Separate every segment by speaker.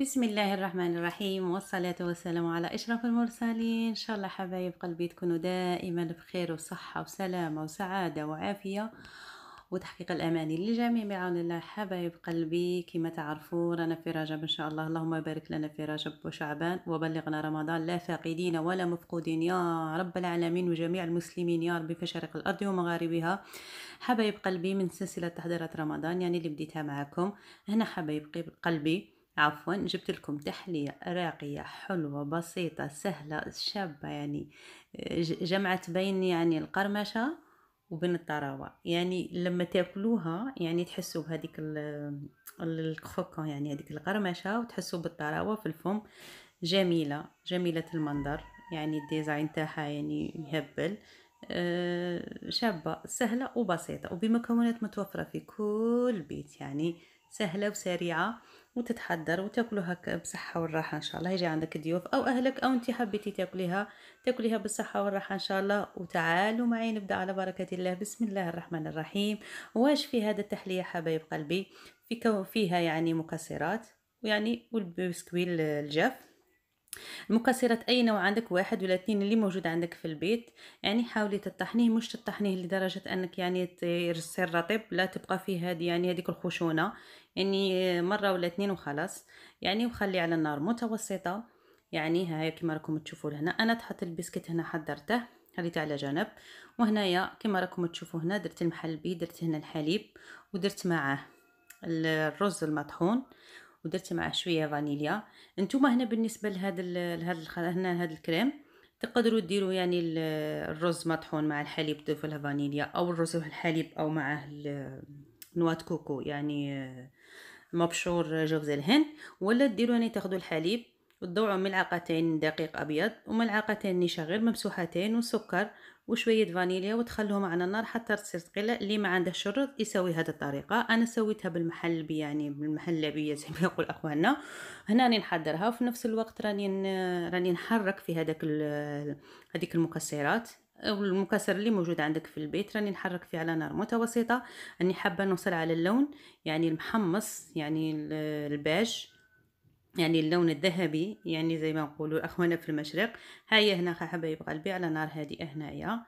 Speaker 1: بسم الله الرحمن الرحيم والصلاة والسلام على أشرف المرسلين إن شاء الله حبايب قلبي تكونوا دائما بخير وصحة وسلامة وسعادة وعافية وتحقيق الأماني للجميع بعون الله حبايب قلبي كما تعرفوا رانا في رجب إن شاء الله اللهم بارك لنا في رجب وشعبان وبلغنا رمضان لا فاقدين ولا مفقودين يا رب العالمين وجميع المسلمين يا ربي في شرق الأرض ومغاربها حبايب قلبي من سلسلة تحضيرات رمضان يعني اللي بديتها معكم هنا حبايب قلبي عفوا جبت لكم تحلية راقية حلوة بسيطة سهلة شابة يعني آه، جمعت بين يعني القرمشة وبين الطراوة يعني لما تاكلوها يعني تحسوا بهذيك الخوكو يعني هذيك القرمشة وتحسوا بالطراوة في الفم جميلة جميلة المنظر يعني الديزاين تاعها يعني يهبل آه، شابة سهلة وبسيطة وبمكونات متوفرة في كل بيت يعني سهله وسريعه وتتحضر وتاكلوها هكا بصحه والراحه ان شاء الله يجي عندك ضيوف او اهلك او انت حبيتي تاكليها تاكليها بالصحه والراحه ان شاء الله وتعالوا معي نبدا على بركه الله بسم الله الرحمن الرحيم واش في هذا التحليه حبايب قلبي في فيها يعني مكسرات ويعني والبسكويت الجاف المكسرات اي نوع عندك واحد ولا اثنين اللي موجود عندك في البيت يعني حاولي تطحنيه مش تطحنيه لدرجه انك يعني يصير رطب لا تبقى فيه هذه يعني هذيك الخشونه يعني مره ولا اثنين وخلاص يعني وخلي على النار متوسطه يعني هي كما راكم تشوفوا هنا انا تحط البسكت هنا حضرته خليته على جنب وهنايا كما راكم تشوفوا هنا درت المحلبي درت هنا الحليب ودرت معاه الرز المطحون ودرت معاه شويه فانيليا نتوما هنا بالنسبه لهذا لهذا هنا هذا الكريم تقدروا ديروا يعني الرز مطحون مع الحليب تضيفوا له فانيليا او الرز الحليب او معاه نواة كوكو يعني آه، مبشور جوز الهند ولا ديروا يعني تاخذوا الحليب وتضوعوا ملعقتين دقيق ابيض وملعقتين نشا غير ممسوحتين وسكر وشويه فانيليا وتخلوهم على النار حتى تصير ثقيله اللي ما عنده شرط يسوي هذه الطريقه انا سويتها بالمحل يعني بالمحلبيه زي ما يقول اخواننا هنا راني نحضرها وفي نفس الوقت راني راني نحرك في هذاك هذيك المكسرات المكسر اللي موجود عندك في البيت راني نحرك فيه على نار متوسطه راني حابه نوصل على اللون يعني المحمص يعني الباج يعني اللون الذهبي يعني زي ما نقولوا اخوانا في المشرق هاي هنا حبايب قلبي على نار هادئه هنايا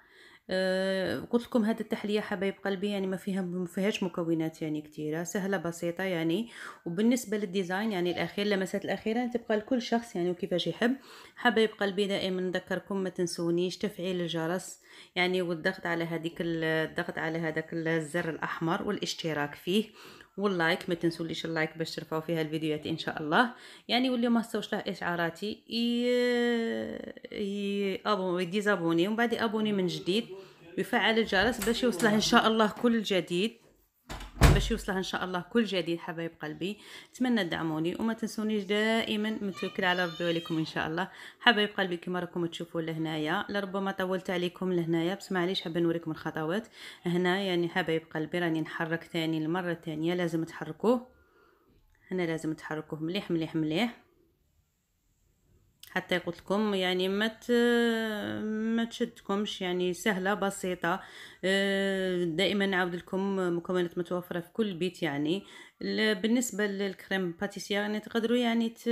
Speaker 1: أه قلت لكم هذه التحليه حبايب قلبي يعني ما فيها ما فيهاش مكونات يعني كثيره سهله بسيطه يعني وبالنسبه للديزاين يعني الاخير لمسات الاخيره تبقى لكل شخص يعني وكيفاش يحب حبايب قلبي دائما نذكركم ما تنسونيش تفعيل الجرس يعني والضغط على هذيك الضغط على هذاك الزر الاحمر والاشتراك فيه واللايك ما تنسوليش اللايك باش ترفعوا فيها الفيديوهات ان شاء الله يعني واللي ما استوش له اشعاراتي ي يديزابوني ومن بعد ابوني من جديد ويفعل الجرس باش يوصله ان شاء الله كل جديد باش يوصلها ان شاء الله كل جديد حبايب قلبي نتمنى تدعموني وما تنسونيش دائما متوكل على ربي وليكم ان شاء الله حبايب قلبي كما راكم تشوفوا لهنايا لربما طولت عليكم لهنايا بس معليش حابه نوريكم الخطوات هنا يعني حبايب قلبي راني نحرك ثاني المره الثانيه لازم تحركوه هنا لازم تحركوه مليح مليح مليح حتى قلت لكم يعني ما ما تشدكمش يعني سهله بسيطه آه، دائما نعاود لكم مكونات متوفره في كل بيت يعني بالنسبه للكريم باتيسيير يعني تقدروا يعني ت...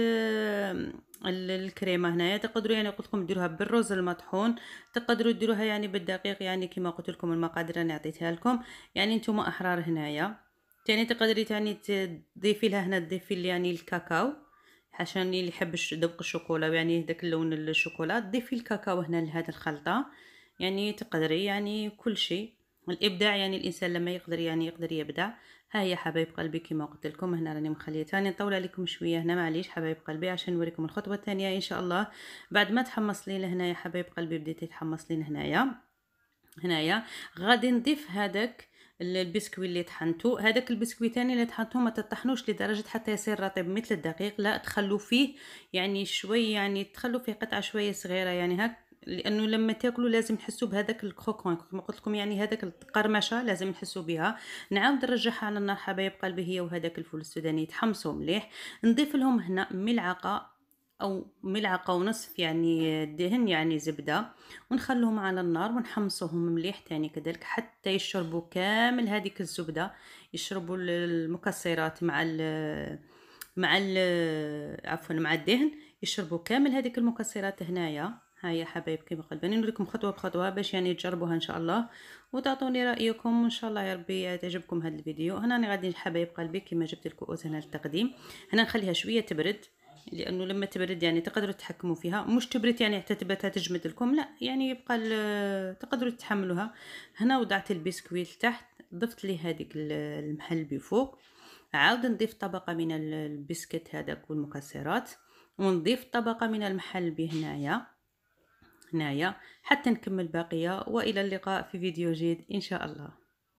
Speaker 1: الكريمه هنايا تقدروا يعني قلت لكم ديروها بالرز المطحون تقدروا ديروها يعني بالدقيق يعني كما قلت لكم المقادير انا عطيتها لكم يعني نتوما احرار هنايا تاني تقدري تاني يعني تضيفي لها هنا تضيفي يعني الكاكاو عشان اللي يحبش دوق الشوكولا يعني داك اللون الشوكولا ضيفي الكاكاو هنا لهاد الخلطه يعني تقدري يعني كل شيء الابداع يعني الانسان لما يقدر يعني يقدر يبدع ها هي حبايب قلبي كما قلت لكم هنا راني مخليه ثاني نطول عليكم شويه هنا معليش حبايب قلبي عشان نوريكم الخطوه الثانيه ان شاء الله بعد ما تحمص لي لهنا يا حبايب قلبي بديتي تحمص لي هنايا هنايا غادي نضيف هذاك البسكوي اللي طحنتو هذاك البسكوي تاني اللي طحنتو ما تطحنوش لدرجه حتى يصير رطب مثل الدقيق لا تخلو فيه يعني شوي يعني تخلو فيه قطعه شويه صغيره يعني هك لانه لما تاكلوا لازم تحسوا بهذاك الكروكون كما قلت لكم يعني هذاك القرمشه لازم نحسوا بها نعاود نرجعها على النار حبايب قلبي هي وهذاك الفول السوداني تحمصوا مليح نضيف لهم هنا ملعقه او ملعقه ونصف يعني دهن يعني زبده ونخلوهم على النار ونحمصوهم مليح تاني كذلك حتى يشربوا كامل هذيك الزبده يشربوا المكسرات مع الـ مع الـ عفوا مع الدهن يشربوا كامل هذيك المكسرات هنايا هيا حبايب كيما قلت نوريكم خطوه بخطوه باش يعني تجربوها ان شاء الله وتعطوني رايكم ان شاء الله يا ربي تعجبكم هذا الفيديو هنا انا غادي حبايب قلبي كيما جبت الكؤوس هنا للتقديم هنا نخليها شويه تبرد لانه لما تبرد يعني تقدروا تتحكموا فيها مش تبرد يعني حتى تبات تجمد لكم لا يعني يبقى تقدروا تحملوها هنا وضعت البسكويت تحت ضفت لي هذيك المحل بفوق عاود نضيف طبقة من البسكت هذاك والمكسرات ونضيف طبقة من المحل بهنايا هنايا حتى نكمل باقية والى اللقاء في فيديو جديد ان شاء الله